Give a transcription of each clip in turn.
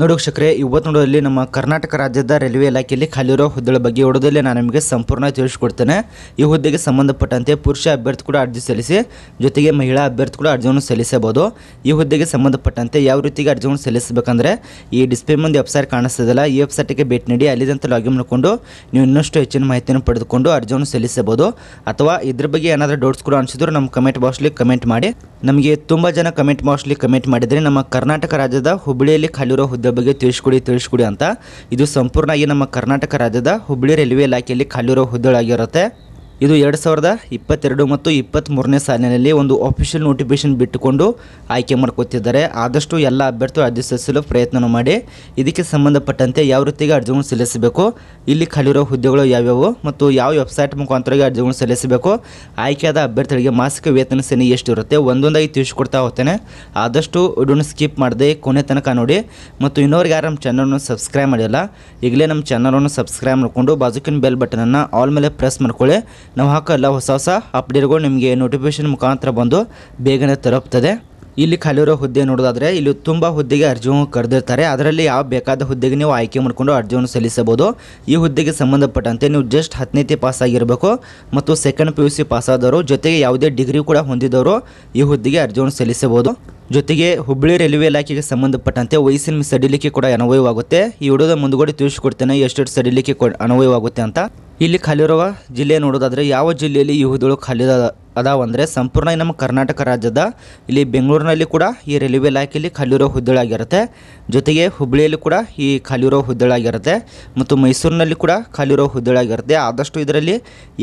ನೋಡಿ ಶಕ್ರೆ ಇವತ್ತು ನೋಡೋದಲ್ಲಿ ನಮ್ಮ ಕರ್ನಾಟಕ ರಾಜ್ಯದ ರೈಲ್ವೆ ಇಲಾಖೆಯಲ್ಲಿ ಖಾಲಿರೋ ಹುದ್ದೆಗಳ ಬಗ್ಗೆ ಹೊಡೋದಲ್ಲಿ ನಾನು ನಿಮಗೆ ಸಂಪೂರ್ಣ ತಿಳಿಸ್ಕೊಡ್ತೇನೆ ಈ ಹುದ್ದೆಗೆ ಸಂಬಂಧಪಟ್ಟಂತೆ ಪುರುಷ ಅಭ್ಯರ್ಥಿ ಕೂಡ ಅರ್ಜಿ ಸಲ್ಲಿಸಿ ಜೊತೆಗೆ ಮಹಿಳಾ ಅಭ್ಯರ್ಥಿ ಕೂಡ ಅರ್ಜಿಯನ್ನು ಸಲ್ಲಿಸಬಹುದು ಈ ಹುದ್ದೆಗೆ ಸಂಬಂಧಪಟ್ಟಂತೆ ಯಾವ ರೀತಿಗೆ ಅರ್ಜಿಯನ್ನು ಸಲ್ಲಿಸಬೇಕಂದ್ರೆ ಈ ಡಿಸ್ಪ್ಲೇ ಮುಂದೆ ವೆಬ್ಸೈಟ್ ಕಾಣಿಸ್ತದಲ್ಲ ಈ ವೆಬ್ಸೈಟ್ಗೆ ಭೇಟಿ ನೀಡಿ ಅಲ್ಲಿದಂತ ಲಾಗಿನ್ ಮಾಡಿಕೊಂಡು ನೀವು ಇನ್ನಷ್ಟು ಹೆಚ್ಚಿನ ಮಾಹಿತಿಯನ್ನು ಪಡೆದುಕೊಂಡು ಅರ್ಜಿಯನ್ನು ಸಲ್ಲಿಸಬಹುದು ಅಥವಾ ಇದ್ರ ಬಗ್ಗೆ ಏನಾದರೂ ಡೌಟ್ಸ್ ಕೂಡ ಅನಿಸಿದ್ರು ನಮ್ಮ ಕಮೆಂಟ್ ಬಾಕ್ಸ್ಲಿ ಕಮೆಂಟ್ ಮಾಡಿ ನಮಗೆ ತುಂಬ ಜನ ಕಮೆಂಟ್ ಬಾಕ್ಸ್ಲಿ ಕಮೆಂಟ್ ಮಾಡಿದರೆ ನಮ್ಮ ಕರ್ನಾಟಕ ರಾಜ್ಯದ ಹುಬ್ಬಳ್ಳಿಯಲ್ಲಿ ಖಾಲಿರುವ ಹುದ್ದೆ ಇದರ ಬಗ್ಗೆ ತಿಳಿಸ್ಕೊಡಿ ತಿಳಿಸ್ಕೊಡಿ ಅಂತ ಇದು ಸಂಪೂರ್ಣ ನಮ್ಮ ಕರ್ನಾಟಕ ರಾಜ್ಯದ ಹುಬ್ಬಳ್ಳಿ ರೈಲ್ವೆ ಇಲಾಖೆಯಲ್ಲಿ ಖಾಲಿರೋ ಹುದ್ದೆಗಳಾಗಿರುತ್ತೆ ಇದು ಎರಡು ಸಾವಿರದ ಇಪ್ಪತ್ತೆರಡು ಮತ್ತು ಇಪ್ಪತ್ತ್ಮೂರನೇ ಸಾಲಿನಲ್ಲಿ ಒಂದು ಆಫಿಷಿಯಲ್ ನೋಟಿಫಿಕೇಶನ್ ಬಿಟ್ಟುಕೊಂಡು ಆಯ್ಕೆ ಮಾಡ್ಕೊತಿದ್ದಾರೆ ಆದಷ್ಟು ಎಲ್ಲ ಅಭ್ಯರ್ಥಿಗಳು ಅರ್ಜಿ ಸಲ್ಲಿಸಲು ಪ್ರಯತ್ನ ಮಾಡಿ ಇದಕ್ಕೆ ಸಂಬಂಧಪಟ್ಟಂತೆ ಯಾವ ರೀತಿಗೆ ಅರ್ಜಿಗಳನ್ನು ಸಲ್ಲಿಸಬೇಕು ಇಲ್ಲಿ ಖಾಲಿರೋ ಹುದ್ದೆಗಳು ಯಾವ್ಯಾವು ಮತ್ತು ಯಾವ ವೆಬ್ಸೈಟ್ ಮುಖಾಂತರವಾಗಿ ಅರ್ಜಿಗಳನ್ನು ಸಲ್ಲಿಸಬೇಕು ಆಯ್ಕೆಯಾದ ಅಭ್ಯರ್ಥಿಗಳಿಗೆ ಮಾಸಿಕ ವೇತನ ಸೇನೆ ಎಷ್ಟಿರುತ್ತೆ ಒಂದೊಂದಾಗಿ ತಿಳಿಸ್ಕೊಡ್ತಾ ಹೋಗ್ತೇನೆ ಆದಷ್ಟು ವಿಡಿಯೋನ ಸ್ಕಿಪ್ ಮಾಡದೆ ಕೊನೆ ತನಕ ನೋಡಿ ಮತ್ತು ಇನ್ನೊರಿಗೆ ಯಾರು ನಮ್ಮ ಚಾನಲನ್ನು ಸಬ್ಸ್ಕ್ರೈಬ್ ಮಾಡಿಲ್ಲ ಈಗಲೇ ನಮ್ಮ ಚಾನಲನ್ನು ಸಬ್ಸ್ಕ್ರೈಬ್ ಮಾಡಿಕೊಂಡು ಬಾಜುಕಿನ ಬೆಲ್ ಬಟನನ್ನು ಆಲ್ ಮೇಲೆ ಪ್ರೆಸ್ ಮಾಡ್ಕೊಳ್ಳಿ ನಾವು ಹಾಕೋಲ್ಲ ಹೊಸ ಹೊಸ ಅಪ್ಡೇಟ್ಗಳು ನಿಮಗೆ ನೋಟಿಫಿಕೇಷನ್ ಮುಖಾಂತರ ಬಂದು ಬೇಗನೆ ತಲುಪ್ತದೆ ಇಲ್ಲಿ ಖಾಲಿರೋ ಹುದ್ದೆ ನೋಡೋದಾದರೆ ಇಲ್ಲಿ ತುಂಬ ಹುದ್ದೆಗೆ ಅರ್ಜಿಯನ್ನು ಕರೆದಿರ್ತಾರೆ ಅದರಲ್ಲಿ ಯಾವ ಬೇಕಾದ ಹುದ್ದೆಗೆ ನೀವು ಆಯ್ಕೆ ಮಾಡಿಕೊಂಡು ಅರ್ಜಿಯನ್ನು ಸಲ್ಲಿಸಬಹುದು ಈ ಹುದ್ದೆಗೆ ಸಂಬಂಧಪಟ್ಟಂತೆ ನೀವು ಜಸ್ಟ್ ಹದಿನೈದು ಪಾಸ್ ಆಗಿರಬೇಕು ಮತ್ತು second P U C pass ಆದವರು ಜೊತೆಗೆ ಯಾವುದೇ ಡಿಗ್ರಿ ಕೂಡ ಹೊಂದಿದವರು ಈ ಹುದ್ದೆಗೆ ಅರ್ಜಿಯನ್ನು ಸಲ್ಲಿಸಬಹುದು ಜೊತೆಗೆ ಹುಬ್ಬಳ್ಳಿ ರೈಲ್ವೆ ಇಲಾಖೆಗೆ ಸಂಬಂಧಪಟ್ಟಂತೆ ವಯಸ್ಸಿನ ಸಡಿಲಿಕೆ ಕೂಡ ಆಗುತ್ತೆ ಈ ವಿಡಿಯೋದ ಮುಂದುಗಡೆ ತಿಳಿಸಿಕೊಡ್ತೇನೆ ಎಷ್ಟು ಸಡಿಲಿಕೆ ಅನುವಯವಾಗುತ್ತೆ ಅಂತ ಇಲ್ಲಿ ಖಾಲಿರುವ ಜಿಲ್ಲೆ ನೋಡೋದಾದರೆ ಯಾವ ಜಿಲ್ಲೆಯಲ್ಲಿ ಈ ಹುದ್ದೆಗಳು ಖಾಲಿ ಅದಾವ ಅಂದರೆ ಸಂಪೂರ್ಣ ನಮ್ಮ ಕರ್ನಾಟಕ ರಾಜ್ಯದ ಇಲ್ಲಿ ಬೆಂಗಳೂರಿನಲ್ಲಿ ಕೂಡ ಈ ರೈಲ್ವೆ ಇಲಾಖೆಯಲ್ಲಿ ಖಾಲಿರೋ ಹುದ್ದಳಾಗಿರುತ್ತೆ ಜೊತೆಗೆ ಹುಬ್ಬಳ್ಳಿಯಲ್ಲಿ ಕೂಡ ಈ ಖಾಲಿರೋ ಹುದ್ದೆಳಾಗಿರುತ್ತೆ ಮತ್ತು ಮೈಸೂರಿನಲ್ಲಿ ಕೂಡ ಖಾಲಿರೋ ಹುದ್ದಳಾಗಿರುತ್ತೆ ಆದಷ್ಟು ಇದರಲ್ಲಿ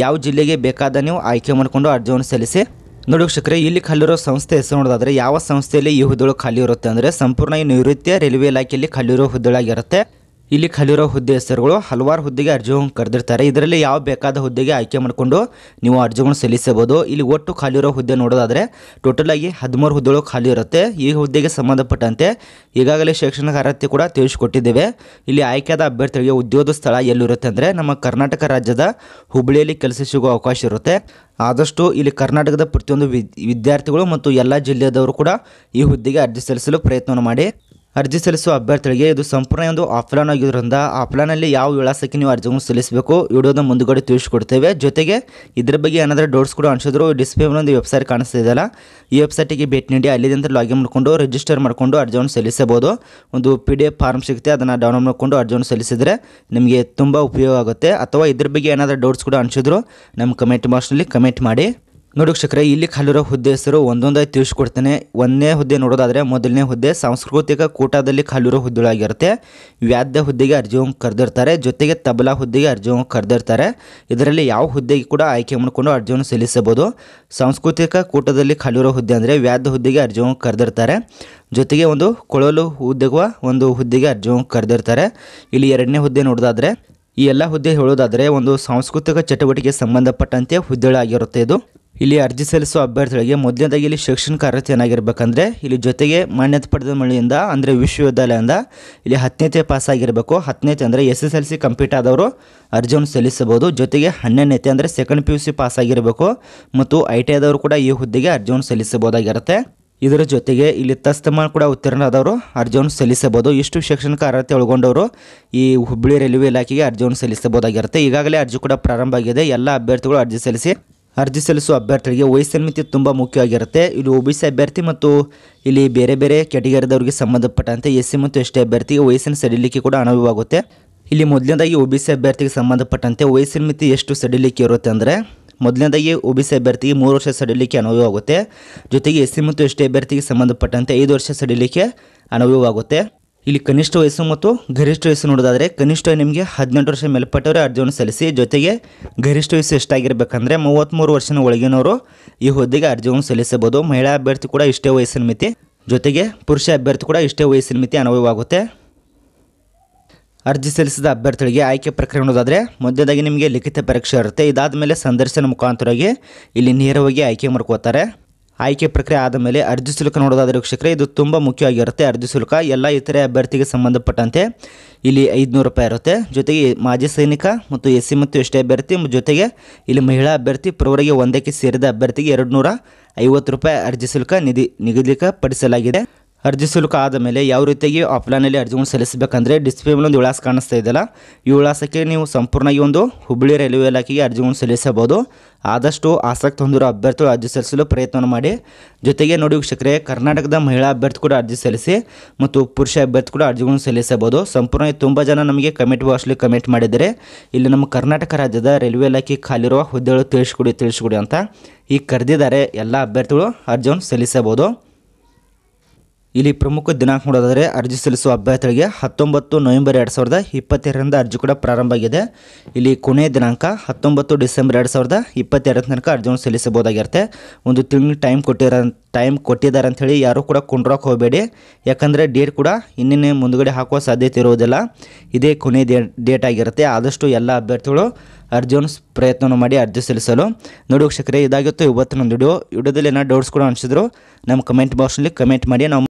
ಯಾವ ಜಿಲ್ಲೆಗೆ ಬೇಕಾದ ನೀವು ಆಯ್ಕೆ ಮಾಡಿಕೊಂಡು ಅರ್ಜಿಯನ್ನು ಸಲ್ಲಿಸಿ ನೋಡಿ ವೀಕ್ಷಕರೇ ಇಲ್ಲಿ ಖಾಲಿರೋ ಸಂಸ್ಥೆ ಹೆಸರು ನೋಡೋದಾದ್ರೆ ಯಾವ ಸಂಸ್ಥೆಯಲ್ಲಿ ಈ ಹುದ್ದೆಗಳು ಖಾಲಿ ಇರುತ್ತೆ ಅಂದ್ರೆ ಸಂಪೂರ್ಣ ಈ ನೈಋತ್ಯ ರೈಲ್ವೆ ಇಲಾಖೆಯಲ್ಲಿ ಖಾಲಿರೋ ಹುದ್ದೆಗಳಾಗಿರುತ್ತೆ ಇಲ್ಲಿ ಖಾಲಿರೋ ಹುದ್ದೆ ಹೆಸರುಗಳು ಹಲವಾರು ಹುದ್ದೆಗೆ ಅರ್ಜಿಗಳನ್ನು ಕರೆದಿರ್ತಾರೆ ಇದರಲ್ಲಿ ಯಾವ ಬೇಕಾದ ಹುದ್ದೆಗೆ ಆಯ್ಕೆ ಮಾಡಿಕೊಂಡು ನೀವು ಅರ್ಜಿಗಳನ್ನು ಸಲ್ಲಿಸಬಹುದು ಇಲ್ಲಿ ಒಟ್ಟು ಖಾಲಿ ಇರೋ ಹುದ್ದೆ ನೋಡೋದಾದರೆ ಆಗಿ ಹದಿಮೂರು ಹುದ್ದೆಗಳು ಖಾಲಿ ಇರುತ್ತೆ ಈ ಹುದ್ದೆಗೆ ಸಂಬಂಧಪಟ್ಟಂತೆ ಈಗಾಗಲೇ ಶೈಕ್ಷಣಿಕ ಅರ್ಹತೆ ಕೂಡ ತಿಳಿಸಿಕೊಟ್ಟಿದ್ದೇವೆ ಇಲ್ಲಿ ಆಯ್ಕೆಯಾದ ಅಭ್ಯರ್ಥಿಗಳಿಗೆ ಉದ್ಯೋಗ ಸ್ಥಳ ಎಲ್ಲಿರುತ್ತೆ ಅಂದರೆ ನಮ್ಮ ಕರ್ನಾಟಕ ರಾಜ್ಯದ ಹುಬ್ಬಳ್ಳಿಯಲ್ಲಿ ಕೆಲಸ ಸಿಗುವ ಅವಕಾಶ ಇರುತ್ತೆ ಆದಷ್ಟು ಇಲ್ಲಿ ಕರ್ನಾಟಕದ ಪ್ರತಿಯೊಂದು ವಿದ್ಯಾರ್ಥಿಗಳು ಮತ್ತು ಎಲ್ಲ ಜಿಲ್ಲೆಯದವರು ಕೂಡ ಈ ಹುದ್ದೆಗೆ ಅರ್ಜಿ ಸಲ್ಲಿಸಲು ಪ್ರಯತ್ನವನ್ನು ಮಾಡಿ ಅರ್ಜಿ ಸಲ್ಲಿಸುವ ಅಭ್ಯರ್ಥಿಗಳಿಗೆ ಇದು ಸಂಪೂರ್ಣ ಒಂದು ಆಫ್ಲೈನ್ ಆಗಿರೋದ್ರಿಂದ ಆಫ್ಲೈನಲ್ಲಿ ಯಾವ ವಿಳಾಸಕ್ಕೆ ನೀವು ಅರ್ಜಿಯನ್ನು ಸಲ್ಲಿಸಬೇಕು ವಿಡಿಯೋದ ಮುಂದುಗಡೆ ತಿಳಿಸ್ಕೊಡ್ತೇವೆ ಜೊತೆಗೆ ಇದರ ಬಗ್ಗೆ ಏನಾದರೂ ಡೌಟ್ಸ್ ಕೂಡ ಅನಿಸಿದ್ರು ಡಿಸ್ಪ್ಲೇ ಒಂದು ವೆಬ್ಸೈಟ್ ಕಾಣಿಸ್ತಾ ಇದೆಯಲ್ಲ ಈ ವೆಬ್ಸೈಟಿಗೆ ಭೇಟಿ ನೀಡಿ ಅಲ್ಲಿಂದ ಲಾಗಿನ್ ಮಾಡಿಕೊಂಡು ರಿಜಿಸ್ಟರ್ ಮಾಡಿಕೊಂಡು ಅರ್ಜಿಯನ್ನು ಸಲ್ಲಿಸಬಹುದು ಒಂದು ಪಿ ಡಿ ಎಫ್ ಫಾರ್ಮ್ ಸಿಗುತ್ತೆ ಅದನ್ನು ಡೌನ್ಲೋಡ್ ಮಾಡಿಕೊಂಡು ಅರ್ಜಿಯನ್ನು ಸಲ್ಲಿಸಿದರೆ ನಿಮಗೆ ತುಂಬ ಉಪಯೋಗ ಆಗುತ್ತೆ ಅಥವಾ ಇದ್ರ ಬಗ್ಗೆ ಏನಾದರೂ ಡೌಟ್ಸ್ ಕೂಡ ಅನಿಸಿದ್ರು ನಮ್ಮ ಕಮೆಂಟ್ ಬಾಕ್ಸ್ನಲ್ಲಿ ಕಮೆಂಟ್ ಮಾಡಿ ನೋಡಿ ಶಕ್ರೆ ಇಲ್ಲಿ ಖಾಲಿರೋ ಹುದ್ದೆ ಹೆಸರು ಒಂದೊಂದಾಗಿ ತಿಳಿಸ್ಕೊಡ್ತೇನೆ ಒಂದನೇ ಹುದ್ದೆ ನೋಡೋದಾದರೆ ಮೊದಲನೇ ಹುದ್ದೆ ಸಾಂಸ್ಕೃತಿಕ ಕೂಟದಲ್ಲಿ ಖಾಲಿರೋ ಹುದ್ದೆಗಳಾಗಿರುತ್ತೆ ವ್ಯಾದ್ಯ ಹುದ್ದೆಗೆ ಅರ್ಜಿಯನ್ನು ಕರೆದಿರ್ತಾರೆ ಜೊತೆಗೆ ತಬಲಾ ಹುದ್ದೆಗೆ ಅರ್ಜಿ ಕರೆದಿರ್ತಾರೆ ಇದರಲ್ಲಿ ಯಾವ ಹುದ್ದೆಗೆ ಕೂಡ ಆಯ್ಕೆ ಮಾಡಿಕೊಂಡು ಅರ್ಜಿಯನ್ನು ಸಲ್ಲಿಸಬಹುದು ಸಾಂಸ್ಕೃತಿಕ ಕೂಟದಲ್ಲಿ ಖಾಲಿರೋ ಹುದ್ದೆ ಅಂದರೆ ವ್ಯಾದ್ಯ ಹುದ್ದೆಗೆ ಅರ್ಜಿಯನ್ನು ಕರೆದಿರ್ತಾರೆ ಜೊತೆಗೆ ಒಂದು ಕೊಳಲು ಹುದ್ದೆಗುವ ಒಂದು ಹುದ್ದೆಗೆ ಅರ್ಜಿಯನ್ನು ಕರೆದಿರ್ತಾರೆ ಇಲ್ಲಿ ಎರಡನೇ ಹುದ್ದೆ ನೋಡೋದಾದರೆ ಈ ಎಲ್ಲ ಹುದ್ದೆ ಹೇಳೋದಾದರೆ ಒಂದು ಸಾಂಸ್ಕೃತಿಕ ಚಟುವಟಿಕೆ ಸಂಬಂಧಪಟ್ಟಂತೆ ಹುದ್ದೆಗಳಾಗಿರುತ್ತೆ ಇದು ಇಲ್ಲಿ ಅರ್ಜಿ ಸಲ್ಲಿಸುವ ಅಭ್ಯರ್ಥಿಗಳಿಗೆ ಮೊದಲನೇದಾಗಿ ಇಲ್ಲಿ ಶೈಕ್ಷಣಿಕ ಅರ್ಹತೆ ಏನಾಗಿರಬೇಕಂದ್ರೆ ಇಲ್ಲಿ ಜೊತೆಗೆ ಮಾನ್ಯತೆ ಪಡೆದ ಮಳೆಯಿಂದ ಅಂದರೆ ವಿಶ್ವವಿದ್ಯಾಲಯದಿಂದ ಇಲ್ಲಿ ಹತ್ತನೇತೆ ಆಗಿರಬೇಕು ಹತ್ತನೇತೆ ಅಂದರೆ S S L C complete ಆದವರು ಅರ್ಜಿಯನ್ನು ಸಲ್ಲಿಸಬಹುದು ಜೊತೆಗೆ ಹನ್ನೆರಡನೇತೆ ಅಂದರೆ second P U C pass ಆಗಿರಬೇಕು ಮತ್ತು ಐ ಟಿ ಆದವರು ಕೂಡ ಈ ಹುದ್ದೆಗೆ ಅರ್ಜಿಯನ್ನು ಸಲ್ಲಿಸಬಹುದಾಗಿರುತ್ತೆ ಇದರ ಜೊತೆಗೆ ಇಲ್ಲಿ ತಸ್ತಮಾನ್ ಕೂಡ ಉತ್ತೀರ್ಣರಾದವರು ಅರ್ಜಿಯನ್ನು ಸಲ್ಲಿಸಬಹುದು ಇಷ್ಟು ಶೈಕ್ಷಣಿಕ ಅರ್ಹತೆ ಒಳಗೊಂಡವರು ಈ ಹುಬ್ಬಳ್ಳಿ ರೈಲ್ವೆ ಇಲಾಖೆಗೆ ಅರ್ಜಿಯನ್ನು ಸಲ್ಲಿಸಬಹುದಾಗಿರುತ್ತೆ ಈಗಾಗಲೇ ಅರ್ಜಿ ಕೂಡ ಪ್ರಾರಂಭ ಆಗಿದೆ ಎಲ್ಲ ಅಭ್ಯರ್ಥಿಗಳು ಅರ್ಜಿ ಸಲ್ಲಿಸಿ ಅರ್ಜಿ ಸಲ್ಲಿಸುವ ಅಭ್ಯರ್ಥಿಗಳಿಗೆ ವಯಸ್ಸಿನ ಮಿತಿ ತುಂಬ ಮುಖ್ಯವಾಗಿರುತ್ತೆ ಇಲ್ಲಿ ಒ ಬಿ ಸಿ ಅಭ್ಯರ್ಥಿ ಮತ್ತು ಇಲ್ಲಿ ಬೇರೆ ಬೇರೆ ಕೆಟಗರಿದವರಿಗೆ ಸಂಬಂಧಪಟ್ಟಂತೆ ಎಸ್ ಸಿ ಮತ್ತು ಎಸ್ ಟಿ ಅಭ್ಯರ್ಥಿಗೆ ವಯಸ್ಸಿನ ಸಡಿಲಿಕ್ಕೆ ಕೂಡ ಅನುಭವವಾಗುತ್ತೆ ಇಲ್ಲಿ ಮೊದಲನೇದಾಗಿ ಒ ಬಿ ಸಿ ಅಭ್ಯರ್ಥಿಗೆ ಸಂಬಂಧಪಟ್ಟಂತೆ ವಯಸ್ಸಿನ ಮಿತಿ ಎಷ್ಟು ಸಡಿಲಿಕೆ ಇರುತ್ತೆ ಅಂದರೆ ಮೊದಲನೇದಾಗಿ ಒ ಬಿ ಸಿ ಅಭ್ಯರ್ಥಿಗೆ ಮೂರು ವರ್ಷ ಸಡಿಲಿಕೆ ಅನುಭವವಾಗುತ್ತೆ ಜೊತೆಗೆ ಎಸ್ ಸಿ ಮತ್ತು ಎಸ್ ಟಿ ಅಭ್ಯರ್ಥಿಗೆ ಸಂಬಂಧಪಟ್ಟಂತೆ ಐದು ವರ್ಷ ಸಡಿಲಿಕೆ ಅನುಭವವಾಗುತ್ತೆ ಇಲ್ಲಿ ಕನಿಷ್ಠ ವಯಸ್ಸು ಮತ್ತು ಗರಿಷ್ಠ ವಯಸ್ಸು ನೋಡೋದಾದರೆ ಕನಿಷ್ಠ ನಿಮಗೆ ಹದಿನೆಂಟು ವರ್ಷ ಮೇಲ್ಪಟ್ಟವರೇ ಅರ್ಜಿಯನ್ನು ಸಲ್ಲಿಸಿ ಜೊತೆಗೆ ಗರಿಷ್ಠ ವಯಸ್ಸು ಎಷ್ಟಾಗಿರಬೇಕಂದ್ರೆ ಮೂವತ್ತ್ಮೂರು ವರ್ಷನ ಒಳಗಿನವರು ಈ ಹುದ್ದೆಗೆ ಅರ್ಜಿಯನ್ನು ಸಲ್ಲಿಸಬಹುದು ಮಹಿಳಾ ಅಭ್ಯರ್ಥಿ ಕೂಡ ಇಷ್ಟೇ ವಯಸ್ಸಿನ ಮಿತಿ ಜೊತೆಗೆ ಪುರುಷ ಅಭ್ಯರ್ಥಿ ಕೂಡ ಇಷ್ಟೇ ವಯಸ್ಸಿನ ಮಿತಿ ಅನುಭವವಾಗುತ್ತೆ ಅರ್ಜಿ ಸಲ್ಲಿಸಿದ ಅಭ್ಯರ್ಥಿಗಳಿಗೆ ಆಯ್ಕೆ ಪ್ರಕ್ರಿಯೆ ಅನ್ನೋದಾದರೆ ಮಧ್ಯದಾಗಿ ನಿಮಗೆ ಲಿಖಿತ ಪರೀಕ್ಷೆ ಇರುತ್ತೆ ಇದಾದ ಮೇಲೆ ಸಂದರ್ಶನ ಮುಖಾಂತರವಾಗಿ ಇಲ್ಲಿ ನೇರವಾಗಿ ಆಯ್ಕೆ ಮಾಡ್ಕೋತಾರೆ ಆಯ್ಕೆ ಪ್ರಕ್ರಿಯೆ ಆದ ಮೇಲೆ ಅರ್ಜಿ ಶುಲ್ಕ ನೋಡೋದಾದರೆ ವೀಕ್ಷಕರೇ ಇದು ತುಂಬ ಮುಖ್ಯವಾಗಿರುತ್ತೆ ಅರ್ಜಿ ಶುಲ್ಕ ಎಲ್ಲ ಇತರೆ ಅಭ್ಯರ್ಥಿಗೆ ಸಂಬಂಧಪಟ್ಟಂತೆ ಇಲ್ಲಿ ಐದುನೂರು ರೂಪಾಯಿ ಇರುತ್ತೆ ಜೊತೆಗೆ ಮಾಜಿ ಸೈನಿಕ ಮತ್ತು ಎಸ್ ಸಿ ಮತ್ತು ಎಸ್ ಟಿ ಅಭ್ಯರ್ಥಿ ಜೊತೆಗೆ ಇಲ್ಲಿ ಮಹಿಳಾ ಅಭ್ಯರ್ಥಿ ಪ್ರವರಿಗೆ ಒಂದಕ್ಕೆ ಸೇರಿದ ಅಭ್ಯರ್ಥಿಗೆ ಎರಡು ನೂರ ಐವತ್ತು ರೂಪಾಯಿ ಅರ್ಜಿ ಶುಲ್ಕ ನಿಧಿ ಪಡಿಸಲಾಗಿದೆ ಅರ್ಜಿ ಶುಲ್ಕ ಆದ ಮೇಲೆ ಯಾವ ರೀತಿಯಾಗಿ ಆಫ್ಲೈನಲ್ಲಿ ಅರ್ಜಿಗಳು ಸಲ್ಲಿಸಬೇಕಂದ್ರೆ ಡಿಸ್ಪ್ಲೇ ಮೇಲೆ ಒಂದು ವಿಳಾಸ ಕಾಣಿಸ್ತಾ ಇದೆಯಲ್ಲ ಈ ವಿಳಾಸಕ್ಕೆ ನೀವು ಸಂಪೂರ್ಣವಾಗಿ ಒಂದು ಹುಬ್ಬಳ್ಳಿ ರೈಲ್ವೆ ಇಲಾಖೆಗೆ ಅರ್ಜಿಗಳನ್ನು ಸಲ್ಲಿಸಬಹುದು ಆದಷ್ಟು ಆಸಕ್ತಿ ಹೊಂದಿರೋ ಅಭ್ಯರ್ಥಿಗಳು ಅರ್ಜಿ ಸಲ್ಲಿಸಲು ಪ್ರಯತ್ನ ಮಾಡಿ ಜೊತೆಗೆ ನೋಡಿ ವೀಕ್ಷಕರೆ ಕರ್ನಾಟಕದ ಮಹಿಳಾ ಅಭ್ಯರ್ಥಿ ಕೂಡ ಅರ್ಜಿ ಸಲ್ಲಿಸಿ ಮತ್ತು ಪುರುಷ ಅಭ್ಯರ್ಥಿ ಕೂಡ ಅರ್ಜಿಗಳನ್ನು ಸಲ್ಲಿಸಬಹುದು ಸಂಪೂರ್ಣ ತುಂಬ ಜನ ನಮಗೆ ಕಮೆಂಟ್ ಬಾಕ್ಸ್ಲಿ ಕಮೆಂಟ್ ಮಾಡಿದರೆ ಇಲ್ಲಿ ನಮ್ಮ ಕರ್ನಾಟಕ ರಾಜ್ಯದ ರೈಲ್ವೆ ಇಲಾಖೆ ಖಾಲಿರುವ ಹುದ್ದೆಗಳು ತಿಳಿಸ್ಕೊಡಿ ತಿಳಿಸ್ಕೊಡಿ ಅಂತ ಈಗ ಕರೆದಿದ್ದಾರೆ ಎಲ್ಲ ಅಭ್ಯರ್ಥಿಗಳು ಅರ್ಜಿಯನ್ನು ಸಲ್ಲಿಸಬಹುದು ಇಲ್ಲಿ ಪ್ರಮುಖ ದಿನಾಂಕ ನೋಡೋದಾದರೆ ಅರ್ಜಿ ಸಲ್ಲಿಸುವ ಅಭ್ಯರ್ಥಿಗಳಿಗೆ ಹತ್ತೊಂಬತ್ತು ನವೆಂಬರ್ ಎರಡು ಸಾವಿರದ ಇಪ್ಪತ್ತೆರಡರಿಂದ ಅರ್ಜಿ ಕೂಡ ಪ್ರಾರಂಭ ಆಗಿದೆ ಇಲ್ಲಿ ಕೊನೆಯ ದಿನಾಂಕ ಹತ್ತೊಂಬತ್ತು ಡಿಸೆಂಬರ್ ಎರಡು ಸಾವಿರದ ಇಪ್ಪತ್ತೆರಡರ ತನಕ ಅರ್ಜಿಯನ್ನು ಸಲ್ಲಿಸಬಹುದಾಗಿರುತ್ತೆ ಒಂದು ತಿಂಗಳು ಟೈಮ್ ಕೊಟ್ಟಿರೋ ಟೈಮ್ ಕೊಟ್ಟಿದ್ದಾರೆ ಅಂಥೇಳಿ ಯಾರೂ ಕೂಡ ಕೊಂಡ್ರೋಕ್ಕೆ ಹೋಗಬೇಡಿ ಯಾಕಂದರೆ ಡೇಟ್ ಕೂಡ ಇನ್ನೇನೇ ಮುಂದುಗಡೆ ಹಾಕುವ ಸಾಧ್ಯತೆ ಇರುವುದಿಲ್ಲ ಇದೇ ಕೊನೆಯ ಡೇಟ್ ಆಗಿರುತ್ತೆ ಆದಷ್ಟು ಎಲ್ಲ ಅಭ್ಯರ್ಥಿಗಳು ಅರ್ಜಿಯನ್ನು ಪ್ರಯತ್ನವನ್ನು ಮಾಡಿ ಅರ್ಜಿ ಸಲ್ಲಿಸಲು ನೋಡಿ ಶಕ್ರೆ ಇದಾಗಿತ್ತು ಇವತ್ತು ಒಂದು ವಿಡಿಯೋ ವಿಡಿಯೋದಲ್ಲಿ ಏನೋ ಡೌಟ್ಸ್ ಕೂಡ ಅನಿಸಿದ್ರು ನಮ್ಮ ಕಮೆಂಟ್ ಬಾಕ್ಸ್ನಲ್ಲಿ ಕಮೆಂಟ್ ಮಾಡಿ ನಾವು